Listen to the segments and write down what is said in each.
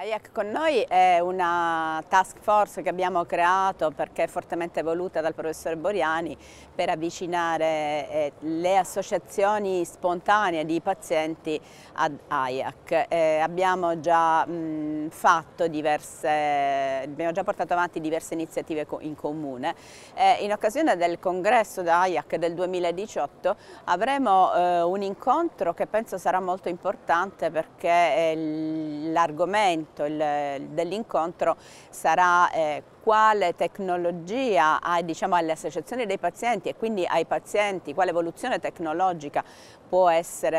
IAC con noi è una task force che abbiamo creato perché è fortemente voluta dal professor Boriani per avvicinare eh, le associazioni spontanee di pazienti ad IAC. Eh, abbiamo, già, mh, mm, diverse, abbiamo già portato avanti diverse iniziative in comune. Eh, in occasione del congresso da IAC del 2018 avremo eh, un incontro che penso sarà molto importante perché l'argomento momento dell'incontro sarà eh, quale tecnologia ai, diciamo, alle associazioni dei pazienti e quindi ai pazienti, quale evoluzione tecnologica può, essere,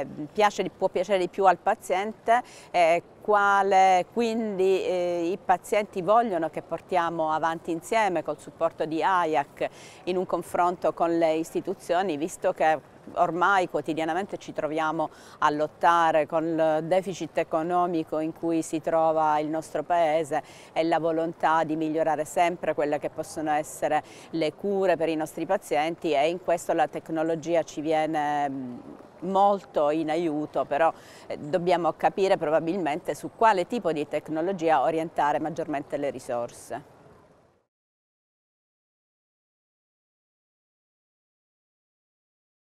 eh, piace, può piacere di più al paziente, eh, quale quindi eh, i pazienti vogliono che portiamo avanti insieme col supporto di AIAC in un confronto con le istituzioni, visto che ormai quotidianamente ci troviamo a lottare con il deficit economico in cui si trova il nostro Paese e la volontà di migliorare sempre quelle che possono essere le cure per i nostri pazienti e in questo la tecnologia ci viene molto in aiuto, però eh, dobbiamo capire probabilmente su quale tipo di tecnologia orientare maggiormente le risorse.